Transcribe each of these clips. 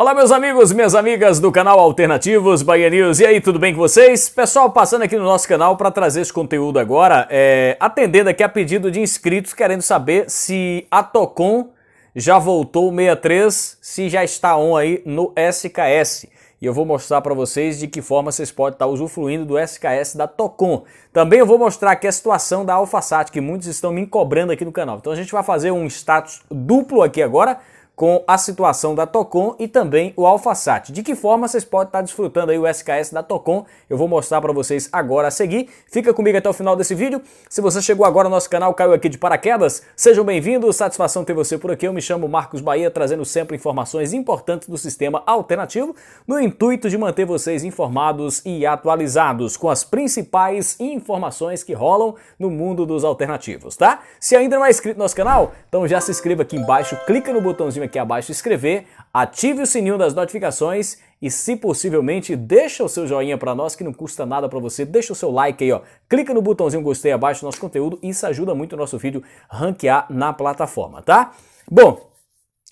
Olá, meus amigos, minhas amigas do canal Alternativos Bahia News. E aí, tudo bem com vocês? Pessoal, passando aqui no nosso canal para trazer esse conteúdo agora, é, atendendo aqui a pedido de inscritos querendo saber se a Tocon já voltou 63, se já está on aí no SKS. E eu vou mostrar para vocês de que forma vocês podem estar tá usufruindo do SKS da Tocon. Também eu vou mostrar aqui a situação da AlphaSat, que muitos estão me cobrando aqui no canal. Então a gente vai fazer um status duplo aqui agora com a situação da Tocon e também o AlphaSat. De que forma vocês podem estar desfrutando aí o SKS da Tocon? Eu vou mostrar para vocês agora a seguir. Fica comigo até o final desse vídeo. Se você chegou agora ao nosso canal, caiu aqui de paraquedas, sejam bem-vindos. Satisfação ter você por aqui. Eu me chamo Marcos Bahia, trazendo sempre informações importantes do sistema alternativo, no intuito de manter vocês informados e atualizados com as principais informações que rolam no mundo dos alternativos, tá? Se ainda não é inscrito no nosso canal, então já se inscreva aqui embaixo, clica no botãozinho aqui abaixo escrever, ative o sininho das notificações e, se possivelmente, deixa o seu joinha para nós, que não custa nada para você. Deixa o seu like aí, ó. Clica no botãozinho gostei abaixo do nosso conteúdo, isso ajuda muito o nosso vídeo ranquear na plataforma, tá? Bom,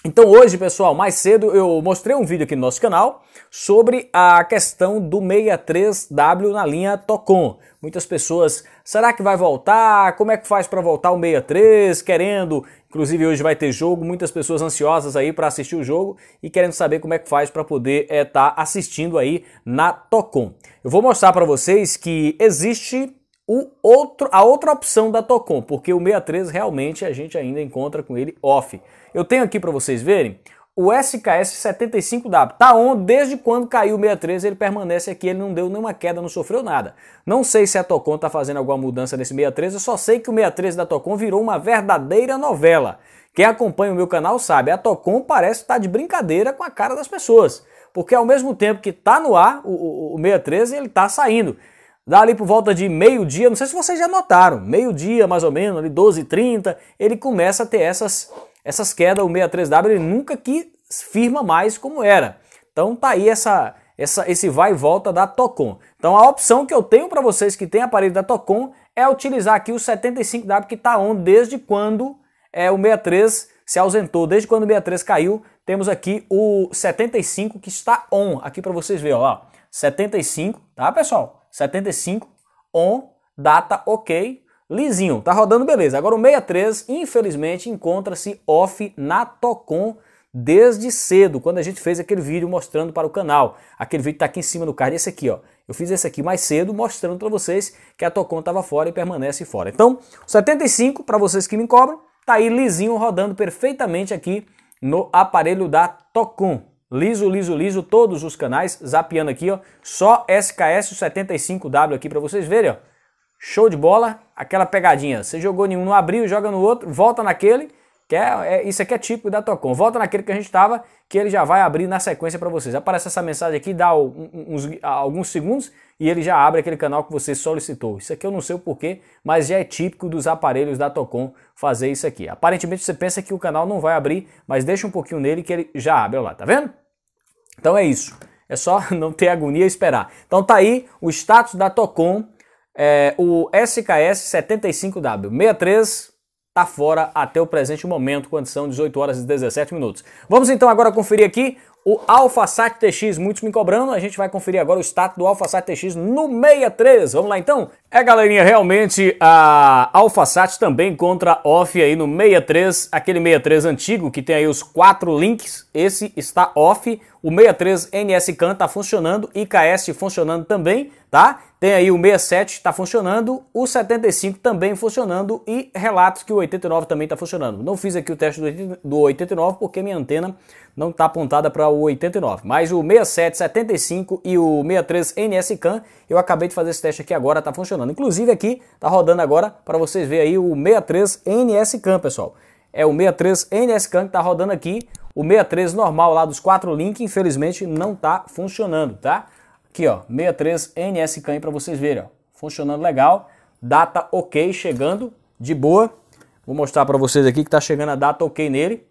então hoje, pessoal, mais cedo eu mostrei um vídeo aqui no nosso canal sobre a questão do 63W na linha Tocon. Muitas pessoas, será que vai voltar? Como é que faz para voltar o 63? Querendo, inclusive hoje vai ter jogo, muitas pessoas ansiosas aí para assistir o jogo e querendo saber como é que faz para poder estar eh, é, tá assistindo aí na Tocon. Eu vou mostrar para vocês que existe o outro, a outra opção da Tocom, porque o 63 realmente a gente ainda encontra com ele off. Eu tenho aqui para vocês verem o SKS 75W. Tá on desde quando caiu o 63, ele permanece aqui, ele não deu nenhuma queda, não sofreu nada. Não sei se a Tocom tá fazendo alguma mudança nesse 63, eu só sei que o 63 da Tocom virou uma verdadeira novela. Quem acompanha o meu canal sabe, a Tocom parece estar tá de brincadeira com a cara das pessoas. Porque ao mesmo tempo que tá no ar, o, o, o 63 ele tá saindo. Dá ali por volta de meio-dia, não sei se vocês já notaram, meio-dia mais ou menos, ali 12h30, ele começa a ter essas, essas quedas, o 63W ele nunca que firma mais como era. Então tá aí essa, essa, esse vai e volta da Tocon. Então a opção que eu tenho para vocês que tem aparelho da Tocon é utilizar aqui o 75W que está on desde quando é, o 63 se ausentou, desde quando o 63 caiu. Temos aqui o 75 que está on, aqui para vocês verem, ó, 75, tá pessoal? 75 on, data ok, lisinho, tá rodando beleza. Agora o 63, infelizmente, encontra-se off na Tocom desde cedo, quando a gente fez aquele vídeo mostrando para o canal. Aquele vídeo tá aqui em cima do card, esse aqui, ó. Eu fiz esse aqui mais cedo, mostrando para vocês que a Tocom tava fora e permanece fora. Então, 75, para vocês que me cobram, tá aí lisinho rodando perfeitamente aqui no aparelho da Tocom liso, liso, liso, todos os canais, zapeando aqui, ó, só SKS 75W aqui para vocês verem, ó. Show de bola, aquela pegadinha. Você jogou em um, não abriu, joga no outro, volta naquele que é, é, isso aqui é típico da Tocom. Volta naquele que a gente estava, que ele já vai abrir na sequência para vocês. Aparece essa mensagem aqui, dá uns, ah, alguns segundos e ele já abre aquele canal que você solicitou. Isso aqui eu não sei o porquê, mas já é típico dos aparelhos da Tocom fazer isso aqui. Aparentemente você pensa que o canal não vai abrir, mas deixa um pouquinho nele que ele já abre. Olha lá, tá vendo? Então é isso. É só não ter agonia e esperar. Então tá aí o status da Tocom, é, o SKS 75W 63 está fora até o presente momento, quando são 18 horas e 17 minutos. Vamos então agora conferir aqui o AlphaSat TX, muitos me cobrando, a gente vai conferir agora o status do AlphaSat TX no 63. Vamos lá então? É galerinha, realmente a AlphaSat também contra off aí no 63, aquele 63 antigo que tem aí os quatro links, esse está off, o 63 Can tá funcionando, IKS funcionando também, tá? Tem aí o 67 está funcionando, o 75 também funcionando e relatos que o 89 também está funcionando. Não fiz aqui o teste do 89 porque minha antena não está apontada para o 89, mas o 67, 75 e o 63 NSCAN eu acabei de fazer esse teste aqui agora, está funcionando. Inclusive aqui está rodando agora para vocês verem aí o 63 NSCAN, pessoal. É o 63 NSCAN que está rodando aqui, o 63 normal lá dos quatro links infelizmente não está funcionando, tá? Aqui, ó, 63 NSCAN para vocês verem, ó. Funcionando legal. Data OK chegando, de boa. Vou mostrar para vocês aqui que tá chegando a data OK nele.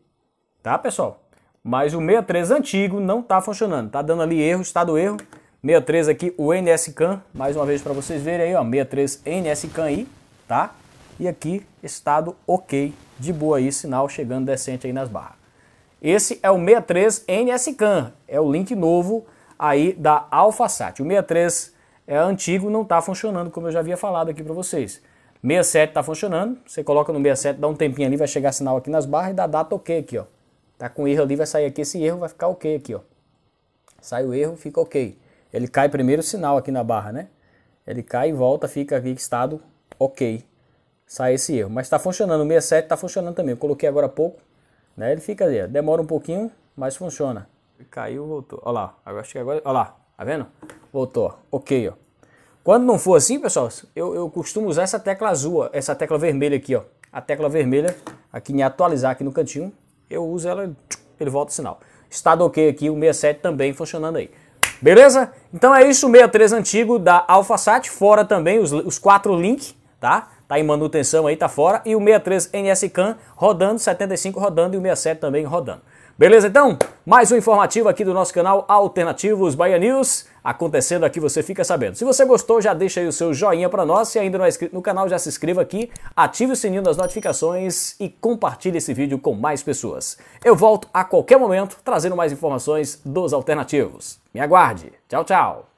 Tá, pessoal? Mas o 63 antigo não tá funcionando. Tá dando ali erro, estado erro. 63 aqui, o can mais uma vez para vocês verem aí, ó, 63 aí, tá? E aqui, estado ok, de boa aí, sinal chegando decente aí nas barras. Esse é o 63 can é o link novo aí da AlphaSat. O 63 é antigo, não está funcionando, como eu já havia falado aqui para vocês. 67 está funcionando, você coloca no 67, dá um tempinho ali, vai chegar sinal aqui nas barras e dá data ok aqui, ó. Tá com erro ali, vai sair aqui, esse erro vai ficar ok aqui, ó. Sai o erro, fica ok. Ele cai primeiro o sinal aqui na barra, né? Ele cai e volta, fica aqui estado ok. Sai esse erro, mas está funcionando, o 67 está funcionando também, eu coloquei agora há pouco, né? Ele fica ali, ó. demora um pouquinho, mas funciona. Caiu, voltou. Olha lá, agora acho que agora. Olha lá, tá vendo? Voltou, ok, ó. Quando não for assim, pessoal, eu, eu costumo usar essa tecla azul, essa tecla vermelha aqui, ó. A tecla vermelha, aqui em atualizar aqui no cantinho, eu uso ela, ele volta o sinal. Estado ok aqui, o 67 também funcionando aí. Beleza? Então é isso, o 63 antigo da AlphaSat, fora também os, os quatro Link tá? Tá em manutenção aí, tá fora. E o 63 NSCAN rodando, 75 rodando e o 67 também rodando. Beleza então? Mais um informativo aqui do nosso canal Alternativos Bahia News. Acontecendo aqui, você fica sabendo. Se você gostou, já deixa aí o seu joinha para nós. Se ainda não é inscrito no canal, já se inscreva aqui, ative o sininho das notificações e compartilhe esse vídeo com mais pessoas. Eu volto a qualquer momento trazendo mais informações dos alternativos. Me aguarde. Tchau, tchau.